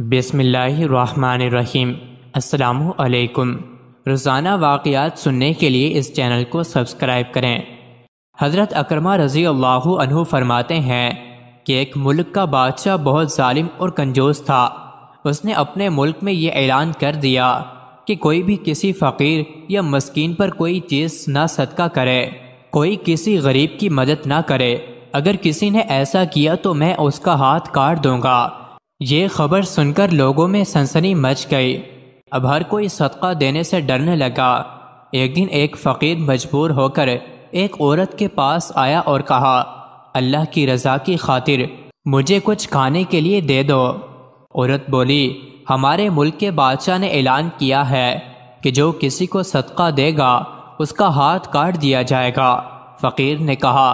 बिसमीम् अलैकुम रोज़ाना वाक़ात सुनने के लिए इस चैनल को सब्सक्राइब करें हज़रत अकरमा रज़ी अल्लाह अनहु फरमाते हैं कि एक मुल्क का बादशाह बहुत ालिम और कंजोस था उसने अपने मुल्क में ये ऐलान कर दिया कि कोई भी किसी फ़कीर या मस्किन पर कोई चीज़ ना सदका करे कोई किसी गरीब की मदद ना करे अगर किसी ने ऐसा किया तो मैं उसका हाथ काट दूँगा ये खबर सुनकर लोगों में सनसनी मच गई अब हर कोई सदका देने से डरने लगा एक दिन एक फ़कीर मजबूर होकर एक औरत के पास आया और कहा अल्लाह की रज़ा की खातिर मुझे कुछ खाने के लिए दे दो औरत बोली हमारे मुल्क के बादशाह ने ऐलान किया है कि जो किसी को सदका देगा उसका हाथ काट दिया जाएगा फ़कीर ने कहा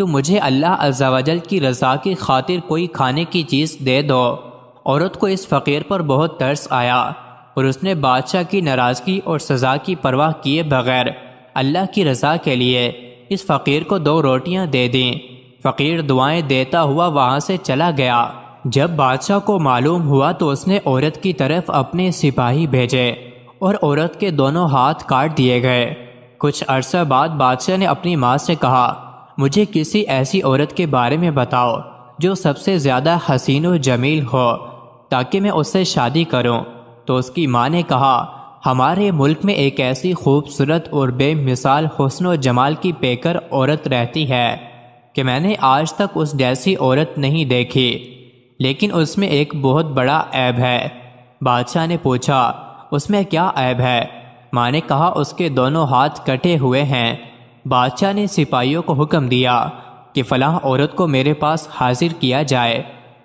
तो मुझे अल्लाह अजावजल की रज़ा की खातिर कोई खाने की चीज़ दे दो औरत को इस फ़कीर पर बहुत तरस आया और उसने बादशाह की नाराज़गी और सज़ा की परवाह किए बगैर अल्लाह की रज़ा के लिए इस फ़कीर को दो रोटियां दे दें फ़कीर दुआएं देता हुआ वहाँ से चला गया जब बादशाह को मालूम हुआ तो उसने औरत की तरफ अपने सिपाही भेजे और औरत के दोनों हाथ काट दिए गए कुछ अरसा बाद बादशाह ने अपनी माँ से कहा मुझे किसी ऐसी औरत के बारे में बताओ जो सबसे ज़्यादा हसीन व जमील हो ताकि मैं उससे शादी करूं। तो उसकी माँ ने कहा हमारे मुल्क में एक ऐसी खूबसूरत और बेमिसाल हसन व जमाल की पेकर औरत रहती है कि मैंने आज तक उस जैसी औरत नहीं देखी लेकिन उसमें एक बहुत बड़ा ऐब है बादशाह ने पूछा उसमें क्या ऐब है माँ ने कहा उसके दोनों हाथ कटे हुए हैं बादशाह ने सिपाहियों को हुक्म दिया कि फलाह औरत को मेरे पास हाजिर किया जाए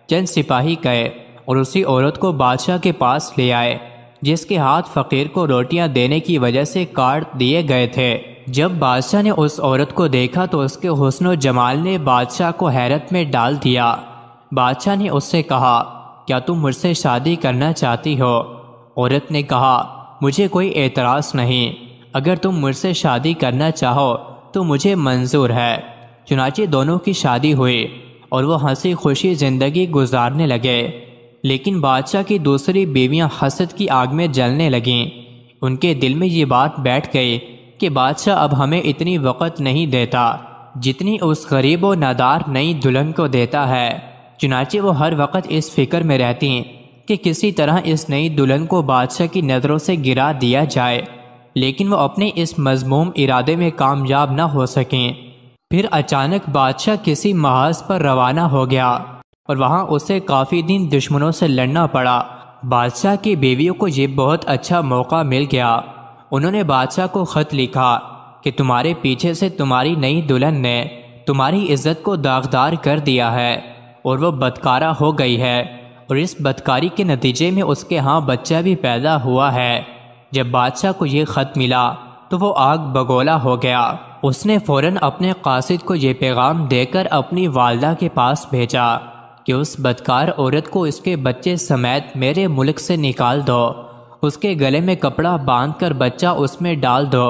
चंद सिपाही गए और उसी औरत को बादशाह के पास ले आए जिसके हाथ फ़कीर को रोटियां देने की वजह से काट दिए गए थे जब बादशाह ने उस औरत को देखा तो उसके हुसन जमाल ने बादशाह को हैरत में डाल दिया बादशाह ने उससे कहा क्या तुम मुझसे शादी करना चाहती हो औरत ने कहा मुझे कोई एतराज़ नहीं अगर तुम मुझसे शादी करना चाहो तो मुझे मंजूर है चुनाचे दोनों की शादी हुई और वो हंसी खुशी ज़िंदगी गुजारने लगे लेकिन बादशाह की दूसरी बीवियां हसद की आग में जलने लगीं उनके दिल में ये बात बैठ गई कि बादशाह अब हमें इतनी वक़्त नहीं देता जितनी उस गरीब व नादार नई दुल्हन को देता है चुनाचे वो हर वक्त इस फिक्र में रहती कि किसी तरह इस नई दुल्हन को बादशाह की नज़रों से गिरा दिया जाए लेकिन वह अपने इस मजमूम इरादे में कामयाब न हो सकें फिर अचानक बादशाह किसी महाज पर रवाना हो गया और वहाँ उसे काफ़ी दिन दुश्मनों से लड़ना पड़ा बादशाह की बीवियों को ये बहुत अच्छा मौका मिल गया उन्होंने बादशाह को ख़त लिखा कि तुम्हारे पीछे से तुम्हारी नई दुल्हन ने तुम्हारी इज्जत को दागदार कर दिया है और वह बदकारा हो गई है और इस बदकारी के नतीजे में उसके यहाँ बच्चा भी पैदा हुआ है जब बादशाह को यह ख़त मिला तो वो आग बगोला हो गया उसने फौरन अपने कासिद को यह पैगाम देकर अपनी वालदा के पास भेजा कि उस बदकार औरत को इसके बच्चे समेत मेरे मुल्क से निकाल दो उसके गले में कपड़ा बांध कर बच्चा उसमें डाल दो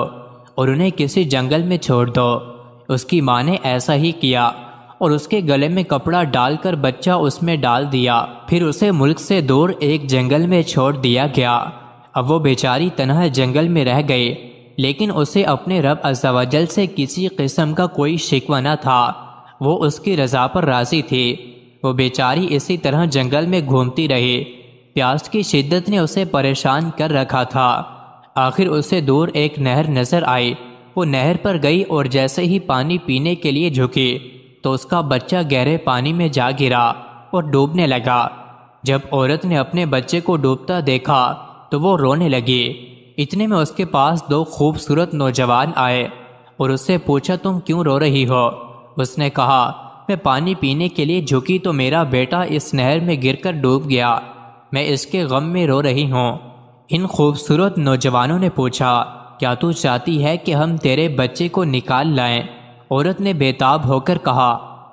और उन्हें किसी जंगल में छोड़ दो उसकी माँ ने ऐसा ही किया और उसके गले में कपड़ा डालकर बच्चा उसमें डाल दिया फिर उसे मुल्क से दूर एक जंगल में छोड़ दिया गया अब वो बेचारी तनह जंगल में रह गए लेकिन उसे अपने रब अजावजल से किसी किस्म का कोई शिकवा न था वो उसकी रजा पर राजी थी वो बेचारी इसी तरह जंगल में घूमती रही प्यास की शिद्दत ने उसे परेशान कर रखा था आखिर उसे दूर एक नहर नजर आई वो नहर पर गई और जैसे ही पानी पीने के लिए झुकी तो उसका बच्चा गहरे पानी में जा गिरा और डूबने लगा जब औरत ने अपने बच्चे को डूबता देखा तो वो रोने लगी इतने में उसके पास दो खूबसूरत नौजवान आए और उससे पूछा तुम क्यों रो रही हो उसने कहा मैं पानी पीने के लिए झुकी तो मेरा बेटा इस नहर में गिरकर डूब गया मैं इसके गम में रो रही हूँ इन खूबसूरत नौजवानों ने पूछा क्या तू चाहती है कि हम तेरे बच्चे को निकाल लाएं? औरत ने बेताब होकर कहा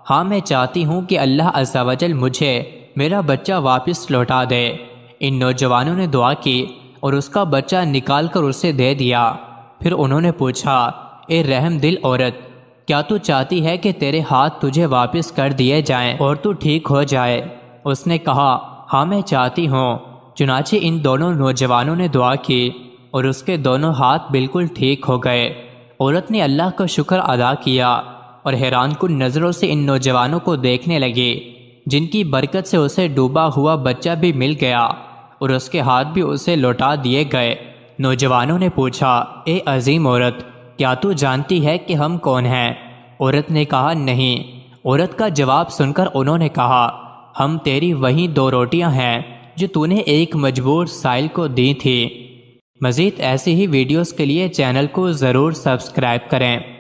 हाँ मैं चाहती हूँ कि अल्लाह अजावजल मुझे मेरा बच्चा वापस लौटा दे इन नौजवानों ने दुआ की और उसका बच्चा निकाल कर उसे दे दिया फिर उन्होंने पूछा ए रहम दिल औरत क्या तू चाहती है कि तेरे हाथ तुझे वापस कर दिए जाएं और तू ठीक हो जाए उसने कहा हाँ मैं चाहती हूँ चुनाचे इन दोनों नौजवानों ने दुआ की और उसके दोनों हाथ बिल्कुल ठीक हो गए औरत ने अल्लाह का शुक्र अदा किया और हैरान कुन नज़रों से इन नौजवानों को देखने लगे जिनकी बरकत से उसे डूबा हुआ बच्चा भी मिल गया और उसके हाथ भी उसे लौटा दिए गए नौजवानों ने पूछा ए अजीम औरत क्या तू जानती है कि हम कौन हैं औरत ने कहा नहीं औरत का जवाब सुनकर उन्होंने कहा हम तेरी वही दो रोटियां हैं जो तूने एक मजबूर साइल को दी थी मज़ीद ऐसी ही वीडियोस के लिए चैनल को ज़रूर सब्सक्राइब करें